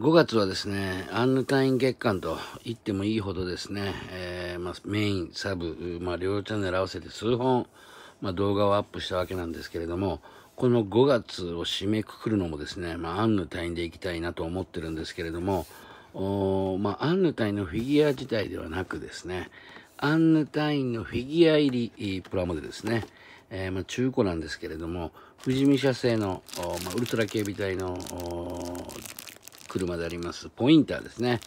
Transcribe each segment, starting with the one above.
5月はですね、アンヌイン月間と言ってもいいほどですね、えー、まあ、メイン、サブ、まあ、両チャンネル合わせて数本、まあ、動画をアップしたわけなんですけれども、この5月を締めくくるのもですね、まあ、アンヌインでいきたいなと思ってるんですけれども、おまあ、アンヌインのフィギュア自体ではなくですね、アンヌインのフィギュア入りプラモデルですね、えー、まあ、中古なんですけれども、富士見社製の、まあ、ウルトラ警備隊の車でありますポインターですね、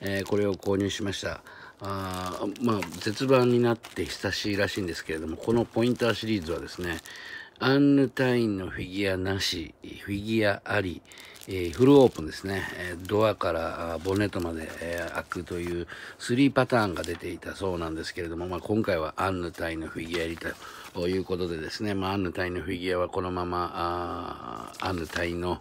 えー、これを購入しましたあまあ絶版になって久しいらしいんですけれどもこのポインターシリーズはですねアンヌタインのフィギュアなしフィギュアあり、えー、フルオープンですね、えドアからボンネットまで、えー、開くという3パターンが出ていたそうなんですけれども、まあ、今回はアンヌタインのフィギュア入りということでですね、まあ、アンヌタインのフィギュアはこのままあアンヌタインの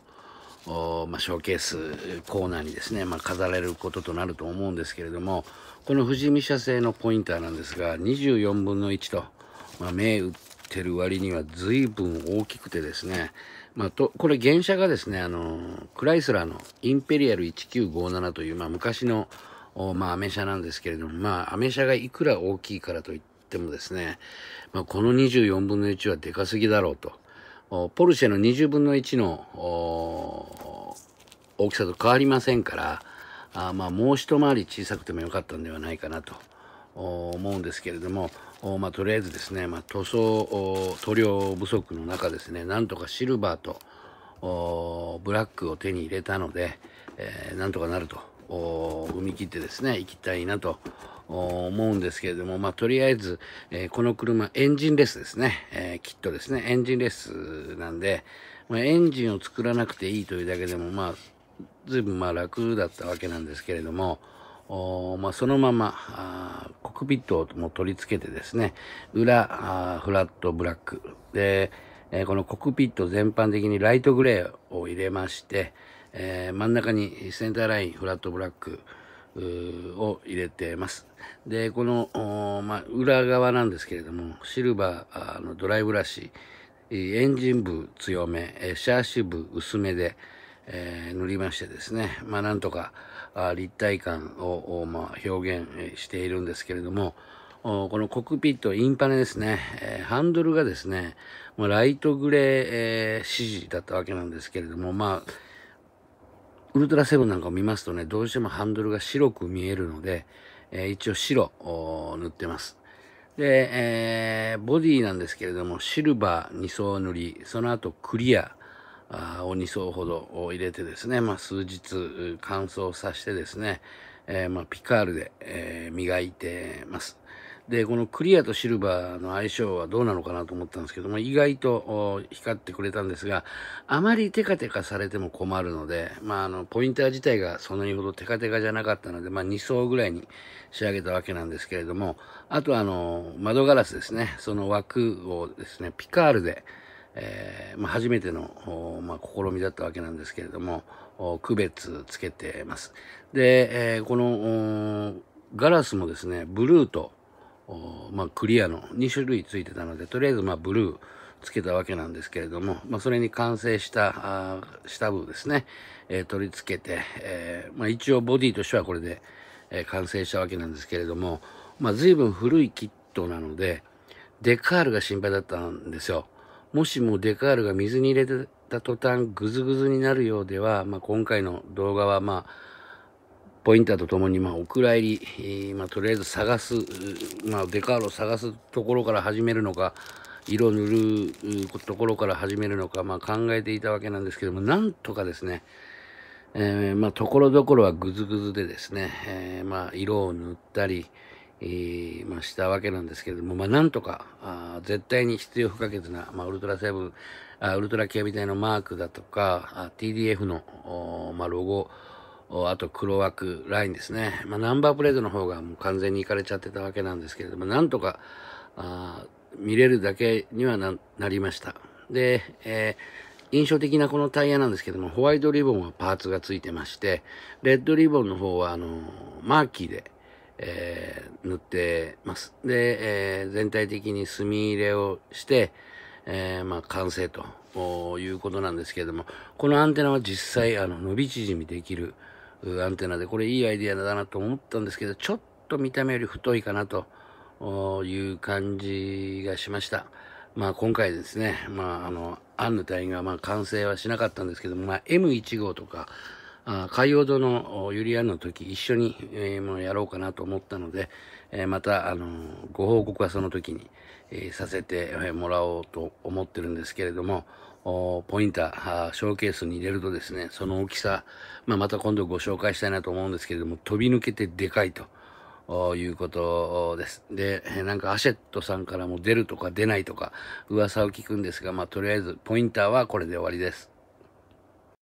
おまあ、ショーケースコーナーにですね、まあ、飾られることとなると思うんですけれどもこの富士見社製のポインターなんですが24分の1と、まあ、銘打ってる割には随分大きくてですね、まあ、とこれ原車がですねあのクライスラーのインペリアル1957という、まあ、昔のお、まあ、アメ車なんですけれども、まあ、アメ車がいくら大きいからといってもですね、まあ、この24分の1はでかすぎだろうと。ポルシェの20分の1の大きさと変わりませんから、あまあ、もう一回り小さくてもよかったんではないかなと思うんですけれども、まあ、とりあえずですね、まあ、塗装、塗料不足の中ですね、なんとかシルバーとブラックを手に入れたので、えー、なんとかなると、踏み切ってですね、行きたいなと思うんですけれども、まあ、とりあえず、えー、この車、エンジンレスですね。えー、きっとですね、エンジンレスなんで、まあ、エンジンを作らなくていいというだけでも、まあ、随分まあ楽だったわけなんですけれども、おまあ、そのままあ、コックピットも取り付けてですね、裏、あフラットブラック。で、えー、このコックピット全般的にライトグレーを入れまして、えー、真ん中にセンターラインフラットブラック、を入れてます。で、この、まあ、裏側なんですけれども、シルバーのドライブラシ、エンジン部強め、シャーシ部薄めで、えー、塗りましてですね、まあ、なんとか立体感を、まあ、表現しているんですけれども、このコックピット、インパネですね、えー、ハンドルがですね、ライトグレー、えー、指示だったわけなんですけれども、まあ、ウルトラセブンなんかを見ますとね、どうしてもハンドルが白く見えるので、えー、一応白を塗ってます。で、えー、ボディなんですけれども、シルバー2層塗り、その後クリアを2層ほど入れてですね、まあ、数日乾燥させてですね、えー、まあ、ピカールで、え磨いてます。で、このクリアとシルバーの相性はどうなのかなと思ったんですけども、意外と光ってくれたんですが、あまりテカテカされても困るので、まあ、あの、ポインター自体がそのにほどテカテカじゃなかったので、まあ、2層ぐらいに仕上げたわけなんですけれども、あとあの、窓ガラスですね、その枠をですね、ピカールで、えー、まあ、初めての、まあ、試みだったわけなんですけれども、区別つけてます。で、えー、この、ガラスもですね、ブルーとまあ、クリアの2種類ついてたので、とりあえずまあブルーつけたわけなんですけれども、まあ、それに完成した下部ですね、えー、取り付けて、えー、まあ、一応ボディとしてはこれで、えー、完成したわけなんですけれども、まあ、随分古いキットなので、デカールが心配だったんですよ。もしもデカールが水に入れてた途端グズグズになるようでは、まあ、今回の動画はまあ、ポインターとともに、まあ、お蔵入り、まあ、とりあえず探す、まあ、デカールを探すところから始めるのか、色塗るところから始めるのか、まあ、考えていたわけなんですけども、なんとかですね、えー、まあ、ところどころはぐずぐずでですね、えー、まあ、色を塗ったり、えー、まあ、したわけなんですけれども、まあ、なんとか、あ絶対に必要不可欠な、まあ、ウルトラセブン、あウルトラキャビイのマークだとか、TDF の、まあ、ロゴ、あと黒枠ラインですね。まあ、ナンバープレートの方がもう完全にいかれちゃってたわけなんですけれども、なんとかあ見れるだけにはなりました。で、えー、印象的なこのタイヤなんですけども、ホワイトリボンはパーツがついてまして、レッドリボンの方はあのマーキーで、えー、塗ってます。で、えー、全体的に墨入れをして、えー、まあ、完成ということなんですけれども、このアンテナは実際、あの、伸び縮みできる、アンテナで、これいいアイディアだなと思ったんですけど、ちょっと見た目より太いかなという感じがしました。まあ今回ですね、まああの、アンヌ隊員がまあ完成はしなかったんですけども、まあ M1 号とか、あ海洋堂のユリアンの時一緒に、えー、もうやろうかなと思ったので、えー、また、あのご報告はその時に、えー、させてもらおうと思ってるんですけれども、ポインター、ショーケースに入れるとですね、その大きさ、まあ、また今度ご紹介したいなと思うんですけれども、飛び抜けてでかいと。いうことです。で、なんかアシェットさんからも出るとか出ないとか噂を聞くんですが、まあとりあえずポインターはこれで終わりです。